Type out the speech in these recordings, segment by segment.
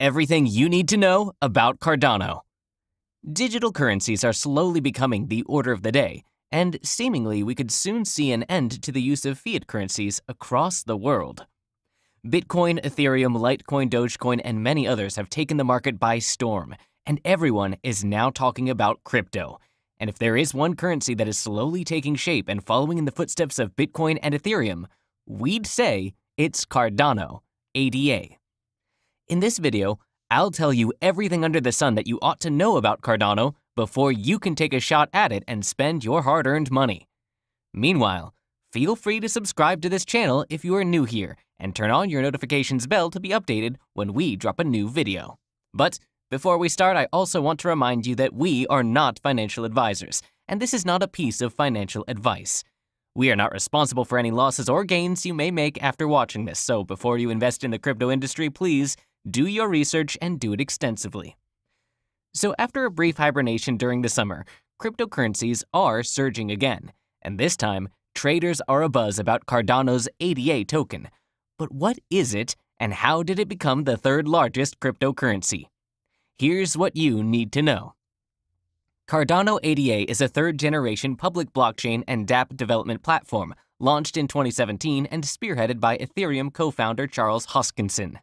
Everything you need to know about Cardano. Digital currencies are slowly becoming the order of the day, and seemingly we could soon see an end to the use of fiat currencies across the world. Bitcoin, Ethereum, Litecoin, Dogecoin, and many others have taken the market by storm, and everyone is now talking about crypto. And if there is one currency that is slowly taking shape and following in the footsteps of Bitcoin and Ethereum, we'd say it's Cardano, ADA. In this video, I'll tell you everything under the sun that you ought to know about Cardano before you can take a shot at it and spend your hard-earned money. Meanwhile, feel free to subscribe to this channel if you are new here and turn on your notifications bell to be updated when we drop a new video. But before we start, I also want to remind you that we are not financial advisors, and this is not a piece of financial advice. We are not responsible for any losses or gains you may make after watching this, so before you invest in the crypto industry, please do your research and do it extensively. So after a brief hibernation during the summer, cryptocurrencies are surging again, and this time, traders are abuzz about Cardano's ADA token. But what is it, and how did it become the third largest cryptocurrency? Here's what you need to know. Cardano ADA is a third-generation public blockchain and dApp development platform, launched in 2017 and spearheaded by Ethereum co-founder Charles Hoskinson.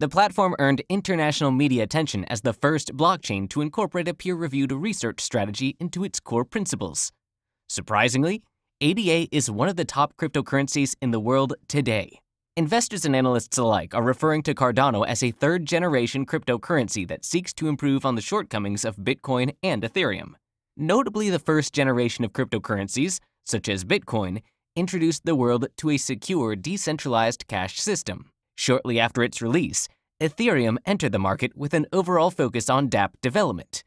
The platform earned international media attention as the first blockchain to incorporate a peer reviewed research strategy into its core principles. Surprisingly, ADA is one of the top cryptocurrencies in the world today. Investors and analysts alike are referring to Cardano as a third generation cryptocurrency that seeks to improve on the shortcomings of Bitcoin and Ethereum. Notably, the first generation of cryptocurrencies, such as Bitcoin, introduced the world to a secure, decentralized cash system. Shortly after its release, Ethereum entered the market with an overall focus on dApp development.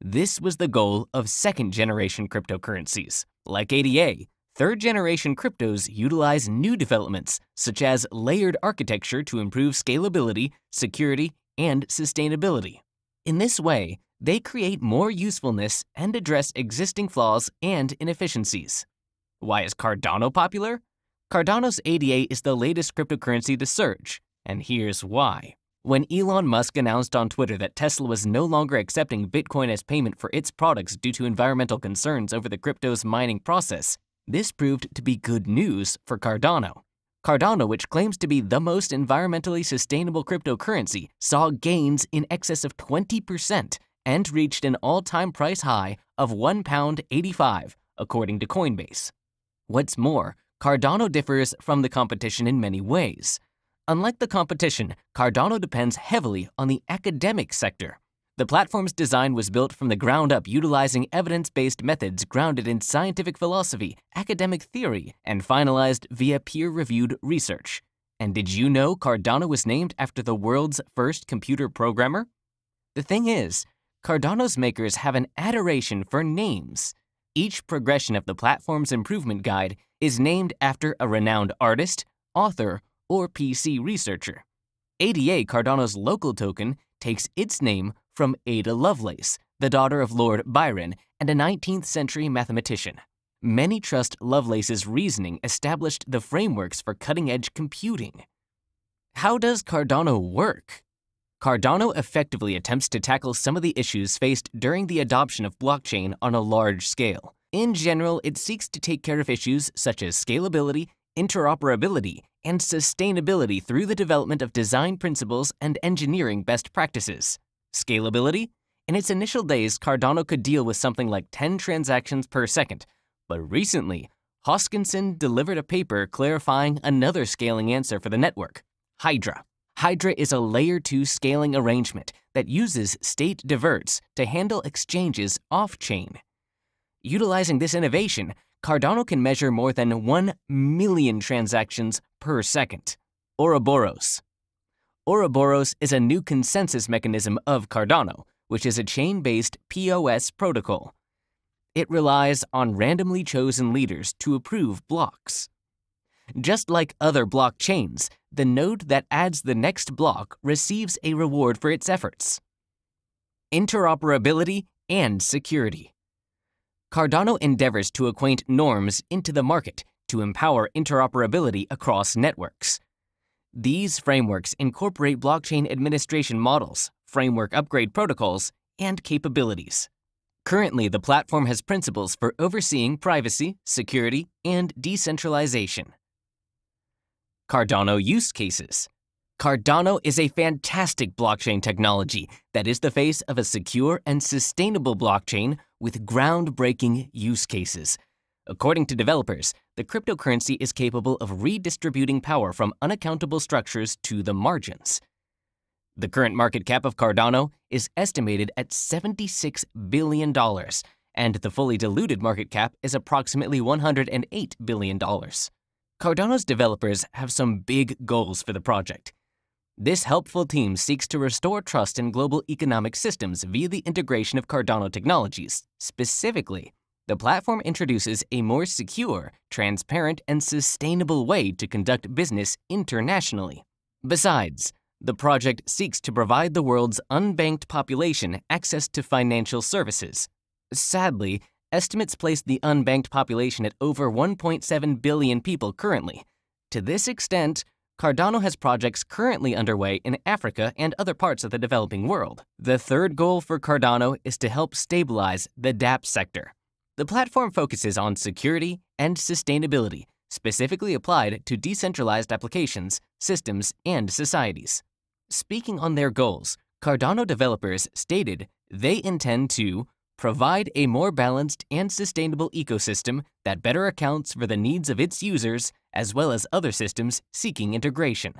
This was the goal of second generation cryptocurrencies. Like ADA, third generation cryptos utilize new developments, such as layered architecture to improve scalability, security, and sustainability. In this way, they create more usefulness and address existing flaws and inefficiencies. Why is Cardano popular? Cardano's ADA is the latest cryptocurrency to surge, and here's why. When Elon Musk announced on Twitter that Tesla was no longer accepting Bitcoin as payment for its products due to environmental concerns over the crypto's mining process, this proved to be good news for Cardano. Cardano, which claims to be the most environmentally sustainable cryptocurrency, saw gains in excess of 20% and reached an all-time price high of £1.85, according to Coinbase. What's more, Cardano differs from the competition in many ways. Unlike the competition, Cardano depends heavily on the academic sector. The platform's design was built from the ground up utilizing evidence-based methods grounded in scientific philosophy, academic theory, and finalized via peer-reviewed research. And did you know Cardano was named after the world's first computer programmer? The thing is, Cardano's makers have an adoration for names. Each progression of the platform's improvement guide is named after a renowned artist, author, or PC researcher. ADA Cardano's local token takes its name from Ada Lovelace, the daughter of Lord Byron and a 19th century mathematician. Many trust Lovelace's reasoning established the frameworks for cutting edge computing. How does Cardano work? Cardano effectively attempts to tackle some of the issues faced during the adoption of blockchain on a large scale. In general, it seeks to take care of issues such as scalability, interoperability, and sustainability through the development of design principles and engineering best practices. Scalability? In its initial days, Cardano could deal with something like 10 transactions per second, but recently, Hoskinson delivered a paper clarifying another scaling answer for the network, Hydra. Hydra is a layer 2 scaling arrangement that uses state diverts to handle exchanges off-chain. Utilizing this innovation, Cardano can measure more than 1 million transactions per second. Ouroboros. Ouroboros is a new consensus mechanism of Cardano, which is a chain-based POS protocol. It relies on randomly chosen leaders to approve blocks. Just like other blockchains, the node that adds the next block receives a reward for its efforts. Interoperability and security. Cardano endeavors to acquaint norms into the market to empower interoperability across networks. These frameworks incorporate blockchain administration models, framework upgrade protocols, and capabilities. Currently, the platform has principles for overseeing privacy, security, and decentralization. Cardano use cases. Cardano is a fantastic blockchain technology that is the face of a secure and sustainable blockchain with groundbreaking use cases. According to developers, the cryptocurrency is capable of redistributing power from unaccountable structures to the margins. The current market cap of Cardano is estimated at $76 billion, and the fully diluted market cap is approximately $108 billion. Cardano's developers have some big goals for the project this helpful team seeks to restore trust in global economic systems via the integration of Cardano technologies. Specifically, the platform introduces a more secure, transparent, and sustainable way to conduct business internationally. Besides, the project seeks to provide the world's unbanked population access to financial services. Sadly, estimates place the unbanked population at over 1.7 billion people currently. To this extent, Cardano has projects currently underway in Africa and other parts of the developing world. The third goal for Cardano is to help stabilize the dApp sector. The platform focuses on security and sustainability, specifically applied to decentralized applications, systems, and societies. Speaking on their goals, Cardano developers stated they intend to provide a more balanced and sustainable ecosystem that better accounts for the needs of its users as well as other systems seeking integration.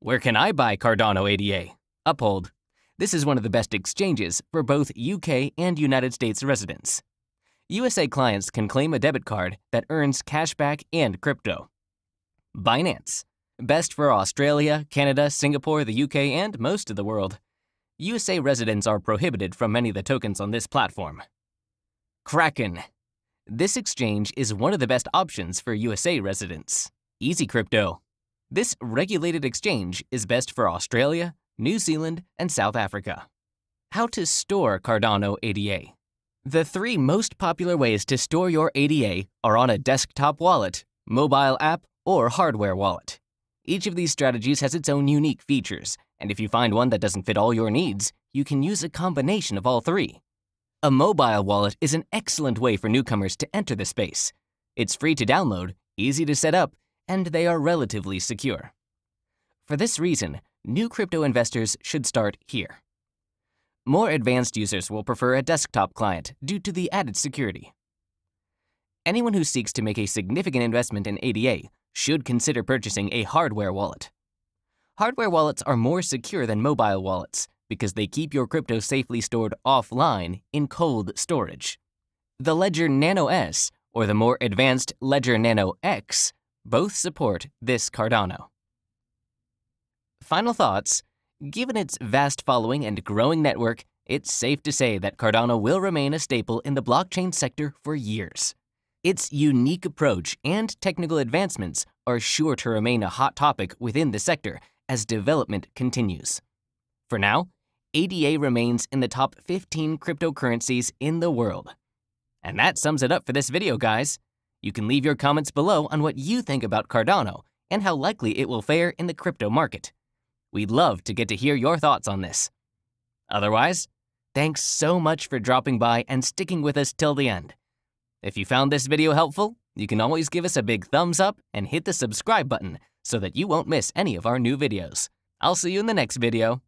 Where can I buy Cardano ADA? Uphold. This is one of the best exchanges for both UK and United States residents. USA clients can claim a debit card that earns cashback and crypto. Binance. Best for Australia, Canada, Singapore, the UK, and most of the world. USA residents are prohibited from many of the tokens on this platform. Kraken. This exchange is one of the best options for USA residents. Easy Crypto. This regulated exchange is best for Australia, New Zealand, and South Africa. How to store Cardano ADA. The three most popular ways to store your ADA are on a desktop wallet, mobile app, or hardware wallet. Each of these strategies has its own unique features, and if you find one that doesn't fit all your needs, you can use a combination of all three. A mobile wallet is an excellent way for newcomers to enter the space. It's free to download, easy to set up, and they are relatively secure. For this reason, new crypto investors should start here. More advanced users will prefer a desktop client due to the added security. Anyone who seeks to make a significant investment in ADA should consider purchasing a hardware wallet. Hardware wallets are more secure than mobile wallets because they keep your crypto safely stored offline in cold storage. The Ledger Nano S or the more advanced Ledger Nano X both support this Cardano. Final thoughts. Given its vast following and growing network, it's safe to say that Cardano will remain a staple in the blockchain sector for years. Its unique approach and technical advancements are sure to remain a hot topic within the sector, as development continues. For now, ADA remains in the top 15 cryptocurrencies in the world. And that sums it up for this video, guys. You can leave your comments below on what you think about Cardano and how likely it will fare in the crypto market. We'd love to get to hear your thoughts on this. Otherwise, thanks so much for dropping by and sticking with us till the end. If you found this video helpful, you can always give us a big thumbs up and hit the subscribe button so that you won't miss any of our new videos. I'll see you in the next video.